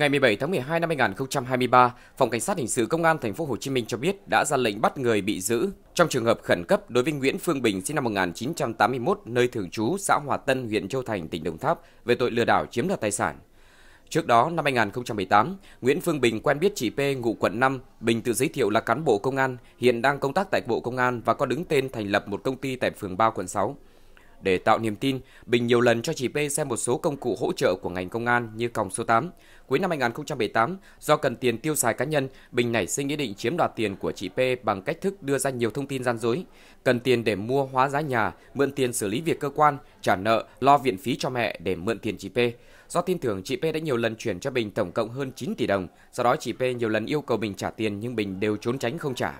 Ngày 17 tháng 12 năm 2023, Phòng Cảnh sát hình sự Công an thành phố Hồ Chí Minh cho biết đã ra lệnh bắt người bị giữ trong trường hợp khẩn cấp đối với Nguyễn Phương Bình sinh năm 1981 nơi thường trú xã Hòa Tân, huyện Châu Thành, tỉnh Đồng Tháp về tội lừa đảo chiếm đoạt tài sản. Trước đó, năm 2018, Nguyễn Phương Bình quen biết chị P ngụ quận 5, Bình tự giới thiệu là cán bộ công an, hiện đang công tác tại Bộ Công an và có đứng tên thành lập một công ty tại phường 3 quận 6. Để tạo niềm tin, Bình nhiều lần cho chị B xem một số công cụ hỗ trợ của ngành công an như còng số 8. Cuối năm 2018, do cần tiền tiêu xài cá nhân, Bình nảy sinh ý định chiếm đoạt tiền của chị P bằng cách thức đưa ra nhiều thông tin gian dối. Cần tiền để mua hóa giá nhà, mượn tiền xử lý việc cơ quan, trả nợ, lo viện phí cho mẹ để mượn tiền chị P. Do tin tưởng, chị P đã nhiều lần chuyển cho Bình tổng cộng hơn 9 tỷ đồng. Sau đó chị P nhiều lần yêu cầu Bình trả tiền nhưng Bình đều trốn tránh không trả.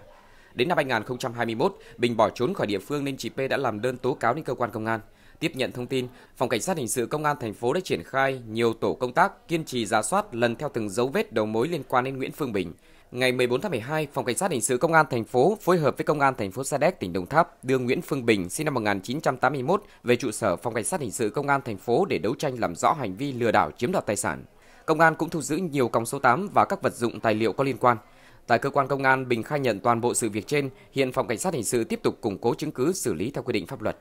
Đến năm 2021, Bình bỏ trốn khỏi địa phương nên chị P đã làm đơn tố cáo đến cơ quan công an. Tiếp nhận thông tin, Phòng Cảnh sát Hình sự Công an thành phố đã triển khai nhiều tổ công tác kiên trì giả soát lần theo từng dấu vết đầu mối liên quan đến Nguyễn Phương Bình. Ngày 14 tháng 12, Phòng Cảnh sát Hình sự Công an thành phố phối hợp với Công an thành phố Sa Đéc, tỉnh Đồng Tháp đưa Nguyễn Phương Bình sinh năm 1981 về trụ sở Phòng Cảnh sát Hình sự Công an thành phố để đấu tranh làm rõ hành vi lừa đảo chiếm đoạt tài sản. Công an cũng thu giữ nhiều còng số 8 và các vật dụng tài liệu có liên quan. Tại cơ quan công an, Bình khai nhận toàn bộ sự việc trên, hiện phòng cảnh sát hình sự tiếp tục củng cố chứng cứ xử lý theo quy định pháp luật.